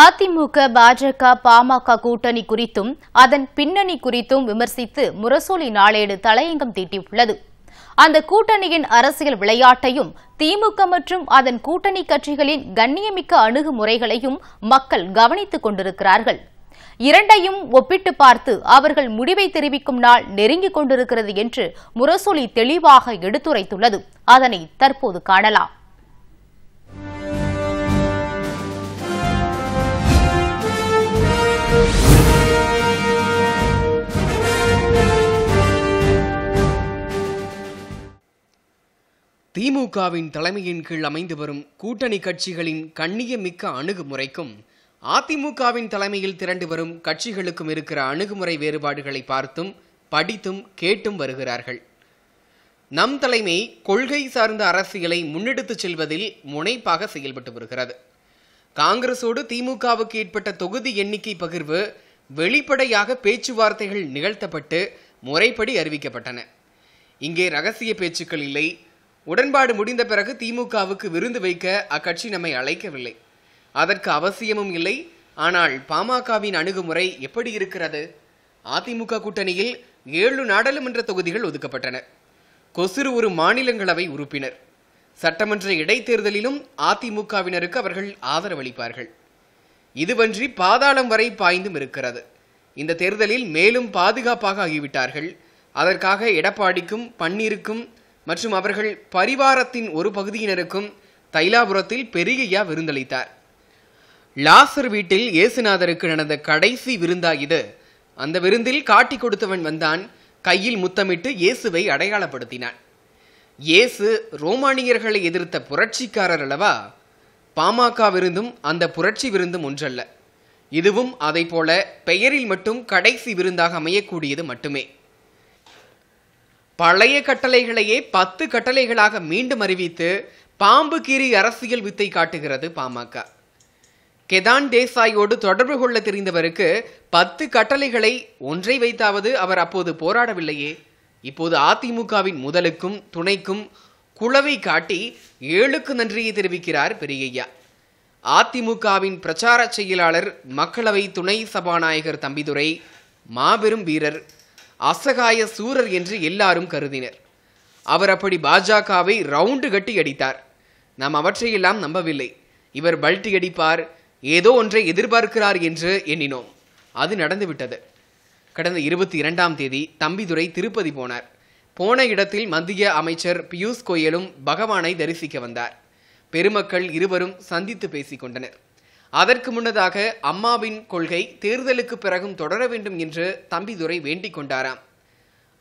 அதிமுக பாஜக பாமக கூட்டணி குறித்தும் அதன் பின்னணி குறித்தும் விமர்சித்து முரசொலி நாளேடு தலையங்கம் தீட்டியுள்ளது அந்த கூட்டணியின் அரசியல் விளையாட்டையும் திமுக மற்றும் அதன் கூட்டணி கட்சிகளின் கண்ணியமிக்க அணுகுமுறைகளையும் மக்கள் கவனித்துக் கொண்டிருக்கிறார்கள் இரண்டையும் ஒப்பிட்டு பார்த்து அவர்கள் முடிவை தெரிவிக்கும் நாள் நெருங்கிக் கொண்டிருக்கிறது என்று முரசொலி தெளிவாக எடுத்துரைத்துள்ளது அதனை தற்போது காணலாம் திமுகவின் தலைமையின் கீழ் அமைந்து வரும் கூட்டணி கட்சிகளின் கண்ணியமிக்க அணுகுமுறைக்கும் அதிமுகவின் தலைமையில் திரண்டு வரும் கட்சிகளுக்கும் இருக்கிற அணுகுமுறை வேறுபாடுகளை பார்த்தும் படித்தும் கேட்டும் வருகிறார்கள் நம் தலைமை கொள்கை சார்ந்த அரசியலை முன்னெடுத்துச் செல்வதில் முனைப்பாக செயல்பட்டு வருகிறது காங்கிரசோடு திமுகவுக்கு ஏற்பட்ட தொகுதி எண்ணிக்கை பகிர்வு வெளிப்படையாக பேச்சுவார்த்தைகள் நிகழ்த்தப்பட்டு முறைப்படி அறிவிக்கப்பட்டன இங்கே ரகசிய பேச்சுக்கள் இல்லை உடன்பாடு முடிந்த பிறகு திமுகவுக்கு விருந்து வைக்க அக்கட்சி நம்மை அழைக்கவில்லை அதற்கு அவசியமும் இல்லை ஆனால் பாமகவின் அணுகுமுறை எப்படி இருக்கிறது அதிமுக கூட்டணியில் ஏழு நாடாளுமன்ற தொகுதிகள் ஒதுக்கப்பட்டன கொசுறு ஒரு மாநிலங்களவை உறுப்பினர் சட்டமன்ற இடைத்தேர்தலிலும் அதிமுகவினருக்கு அவர்கள் ஆதரவளிப்பார்கள் இதுவன்றி பாதாளம் வரை பாய்ந்தும் இருக்கிறது இந்த தேர்தலில் மேலும் பாதுகாப்பாக ஆகிவிட்டார்கள் அதற்காக எடப்பாடிக்கும் பன்னீருக்கும் மற்றும் அவர்கள் பரிவாரத்தின் ஒரு பகுதியினருக்கும் தைலாபுரத்தில் பெருகையா விருந்தளித்தார் லாசர் வீட்டில் இயேசுநாதருக்கு நடந்த கடைசி விருந்தா இது அந்த விருந்தில் காட்டி கொடுத்தவன் வந்தான் கையில் முத்தமிட்டு இயேசுவை அடையாளப்படுத்தினான் இயேசு ரோமானியர்களை எதிர்த்த புரட்சிக்காரர் அல்லவா பாமக விருந்தும் அந்த புரட்சி விருந்தும் ஒன்றல்ல இதுவும் அதைப்போல பெயரில் மட்டும் கடைசி விருந்தாக அமையக்கூடியது மட்டுமே பழைய கட்டளைகளையே பத்து கட்டளைகளாக மீண்டும் அறிவித்து பாம்பு கீரி அரசியல் வித்தை காட்டுகிறது பாமக கெதான் தேசாயோடு தொடர்பு கொள்ள தெரிந்தவருக்கு பத்து கட்டளைகளை ஒன்றை வைத்தாவது அவர் அப்போது போராடவில்லையே இப்போது அதிமுகவின் முதலுக்கும் துணைக்கும் குளவை காட்டி ஏழுக்கு நன்றியை தெரிவிக்கிறார் பெரியய்யா அதிமுகவின் பிரச்சார செயலாளர் மக்களவை துணை சபாநாயகர் தம்பிதுரை மாபெரும் வீரர் அசகாய சூரர் என்று எல்லாரும் கருதினர் அவர் அப்படி பாஜகவை ரவுண்டு கட்டி அடித்தார் நாம் அவற்றையெல்லாம் நம்பவில்லை இவர் பல்ட்டி அடிப்பார் ஏதோ ஒன்றை எதிர்பார்க்கிறார் என்று எண்ணினோம் அது நடந்துவிட்டது கடந்த இருபத்தி இரண்டாம் தேதி தம்பிதுரை திருப்பதி போனார் போன இடத்தில் மத்திய அமைச்சர் பியூஷ் கோயலும் பகவானை தரிசிக்க வந்தார் பெருமக்கள் இருவரும் சந்தித்து பேசிக்கொண்டனர் அதற்கு முன்னதாக அம்மாவின் கொள்கை தேர்தலுக்கு பிறகும் தொடர வேண்டும் என்று தம்பிதுரை வேண்டிக் கொண்டாராம்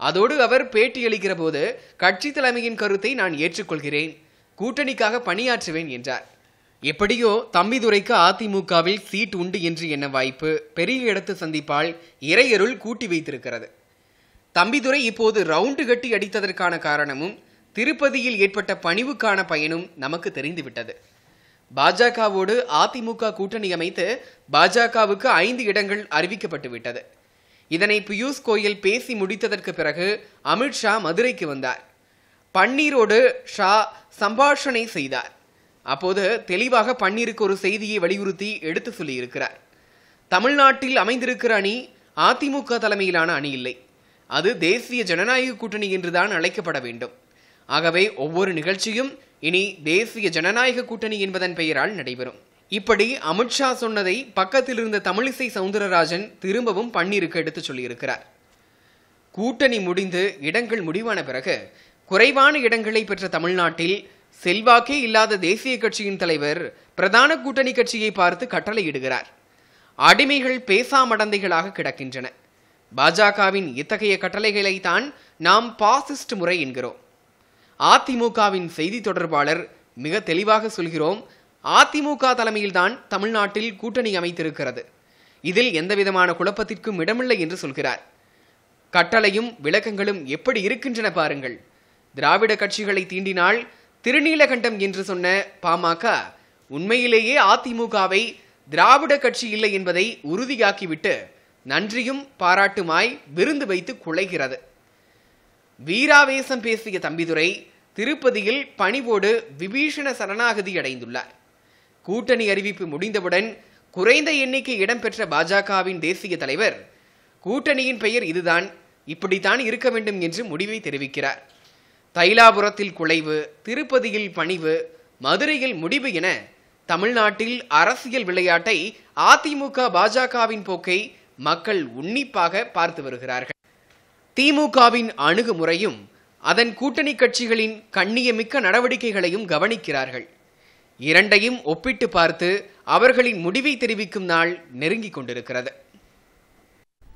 அதோடு அவர் பேட்டியளிக்கிற போது கட்சி தலைமையின் கருத்தை நான் ஏற்றுக்கொள்கிறேன் கூட்டணிக்காக பணியாற்றுவேன் என்றார் எப்படியோ தம்பிதுரைக்கு அதிமுகவில் சீட் உண்டு என்று என்ன வாய்ப்பு பெரிய இடத்து சந்திப்பால் இறையருள் கூட்டி வைத்திருக்கிறது தம்பிதுரை இப்போது ரவுண்டு கட்டி அடித்ததற்கான காரணமும் திருப்பதியில் ஏற்பட்ட பணிவுக்கான பயனும் நமக்கு தெரிந்துவிட்டது பாஜகவோடு அதிமுக கூட்டணி அமைத்து பாஜகவுக்கு ஐந்து இடங்கள் அறிவிக்கப்பட்டுவிட்டது இதனை பியூஷ் கோயல் பேசி முடித்ததற்கு பிறகு அமித்ஷா மதுரைக்கு வந்தார் பன்னீரோடு ஷா சம்பாஷணை செய்தார் அப்போது தெளிவாக பன்னீருக்கு ஒரு செய்தியை வலியுறுத்தி எடுத்து சொல்லியிருக்கிறார் தமிழ்நாட்டில் அமைந்திருக்கிற அணி அதிமுக தலைமையிலான அணி இல்லை அது தேசிய ஜனநாயக கூட்டணி என்றுதான் அழைக்கப்பட வேண்டும் ஆகவே ஒவ்வொரு நிகழ்ச்சியும் இனி தேசிய ஜனநாயக கூட்டணி என்பதன் பெயரால் நடைபெறும் இப்படி அமித்ஷா சொன்னதை பக்கத்தில் இருந்த தமிழிசை சவுந்தரராஜன் திரும்பவும் பன்னீருக்கு எடுத்து சொல்லியிருக்கிறார் கூட்டணி முடிந்து இடங்கள் முடிவான பிறகு குறைவான இடங்களை பெற்ற தமிழ்நாட்டில் செல்வாக்கே இல்லாத தேசிய கட்சியின் தலைவர் பிரதான கூட்டணி கட்சியை பார்த்து கட்டளையிடுகிறார் அடிமைகள் பேசாமடந்தைகளாக கிடக்கின்றன பாஜகவின் இத்தகைய கட்டளைகளை தான் நாம் பாசிஸ்ட் முறை என்கிறோம் அதிமுகவின் செய்தி தொடர்பாளர் மிக தெளிவாக சொல்கிறோம் அதிமுக தலைமையில்தான் தமிழ்நாட்டில் கூட்டணி அமைத்திருக்கிறது இதில் எந்தவிதமான குழப்பத்திற்கும் இடமில்லை என்று சொல்கிறார் கட்டளையும் விளக்கங்களும் எப்படி இருக்கின்றன பாருங்கள் திராவிட கட்சிகளை தீண்டினால் திருநீலகண்டம் என்று சொன்ன பாமக உண்மையிலேயே அதிமுகவை திராவிட கட்சி இல்லை என்பதை உறுதியாக்கிவிட்டு நன்றியும் பாராட்டுமாய் விருந்து வைத்து குலைகிறது வீராவேசம் பேசிய தம்பிதுரை திருப்பதியில் பணிவோடு விபீஷண சரணாகதி அடைந்துள்ளார் கூட்டணி அறிவிப்பு முடிந்தவுடன் குறைந்த எண்ணிக்கை இடம்பெற்ற பாஜகவின் தேசிய தலைவர் கூட்டணியின் பெயர் இதுதான் இப்படித்தான் இருக்க வேண்டும் என்று முடிவை தெரிவிக்கிறார் தைலாபுரத்தில் குலைவு திருப்பதியில் பணிவு மதுரையில் முடிவு என தமிழ்நாட்டில் அரசியல் விளையாட்டை அதிமுக பாஜகவின் போக்கை மக்கள் உன்னிப்பாக பார்த்து வருகிறார்கள் திமுகவின் அணுகுமுறையும் அதன் கூட்டணி கட்சிகளின் கண்ணியமிக்க நடவடிக்கைகளையும் கவனிக்கிறார்கள் இரண்டையும் ஒப்பிட்டு பார்த்து அவர்களின் முடிவை தெரிவிக்கும் நாள் நெருங்கிக் கொண்டிருக்கிறது